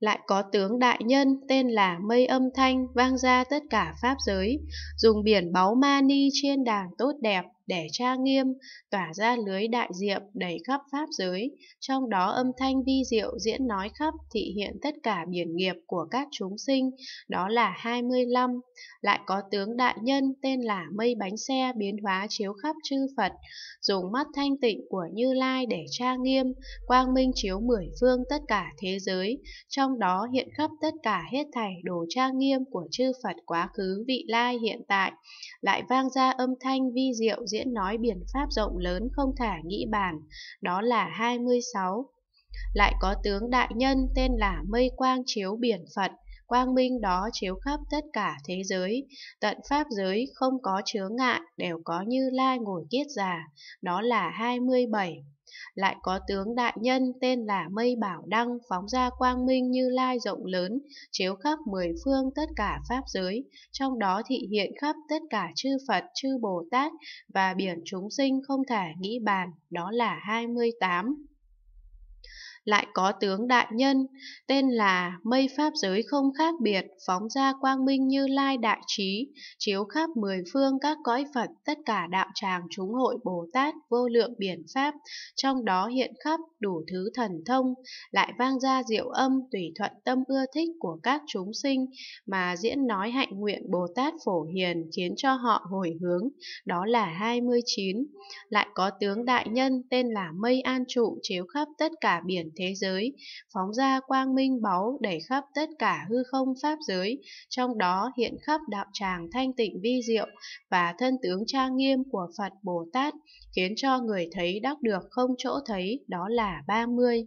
lại có tướng đại nhân tên là mây âm thanh vang ra tất cả pháp giới dùng biển báu ma ni trên đàn tốt đẹp để tra nghiêm, tỏa ra lưới đại diệm đầy khắp pháp giới, trong đó âm thanh vi diệu diễn nói khắp thị hiện tất cả biển nghiệp của các chúng sinh, đó là 25. Lại có tướng đại nhân tên là mây bánh xe biến hóa chiếu khắp chư Phật, dùng mắt thanh tịnh của Như Lai để tra nghiêm, quang minh chiếu mười phương tất cả thế giới, trong đó hiện khắp tất cả hết thảy đồ tra nghiêm của chư Phật quá khứ vị lai hiện tại, lại vang ra âm thanh vi diệu diễn diễn nói biện pháp rộng lớn không thả nghĩ bàn, đó là 26. Lại có tướng đại nhân tên là Mây Quang Chiếu Biển Phật, quang minh đó chiếu khắp tất cả thế giới, tận pháp giới không có chướng ngại, đều có như lai ngồi kiết già, đó là 27. Lại có tướng đại nhân tên là Mây Bảo Đăng phóng ra quang minh như lai rộng lớn, chiếu khắp mười phương tất cả pháp giới, trong đó thị hiện khắp tất cả chư Phật, chư Bồ Tát và biển chúng sinh không thể nghĩ bàn, đó là 28 lại có tướng đại nhân, tên là mây pháp giới không khác biệt, phóng ra quang minh như lai đại trí, chiếu khắp mười phương các cõi Phật, tất cả đạo tràng chúng hội Bồ Tát, vô lượng biển Pháp, trong đó hiện khắp đủ thứ thần thông, lại vang ra diệu âm tùy thuận tâm ưa thích của các chúng sinh, mà diễn nói hạnh nguyện Bồ Tát phổ hiền khiến cho họ hồi hướng, đó là 29. Lại có tướng đại nhân tên là mây an trụ chiếu khắp tất cả biển thế giới, phóng ra quang minh báu đẩy khắp tất cả hư không pháp giới, trong đó hiện khắp đạo tràng thanh tịnh vi diệu và thân tướng trang nghiêm của Phật Bồ Tát, khiến cho người thấy đắc được không chỗ thấy, đó là 30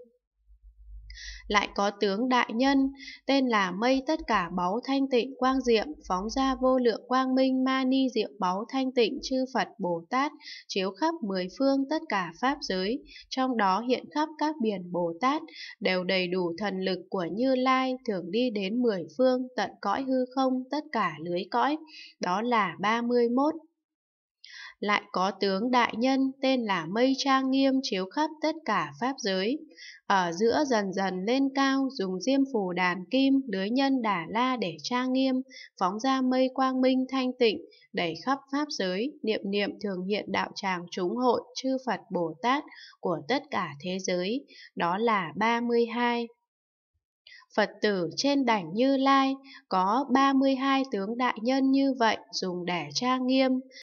lại có tướng đại nhân, tên là mây tất cả báu thanh tịnh quang diệm, phóng ra vô lượng quang minh ma ni diệu báu thanh tịnh chư Phật Bồ Tát, chiếu khắp mười phương tất cả pháp giới, trong đó hiện khắp các biển Bồ Tát, đều đầy đủ thần lực của Như Lai, thường đi đến mười phương tận cõi hư không tất cả lưới cõi, đó là ba 31 lại có tướng đại nhân tên là mây trang nghiêm chiếu khắp tất cả pháp giới ở giữa dần dần lên cao dùng diêm phù đàn kim lưới nhân đà la để trang nghiêm phóng ra mây quang minh thanh tịnh đẩy khắp pháp giới niệm niệm thường hiện đạo tràng chúng hội chư phật bồ tát của tất cả thế giới đó là ba mươi hai Phật tử trên đảnh Như Lai có 32 tướng đại nhân như vậy dùng để trang nghiêm,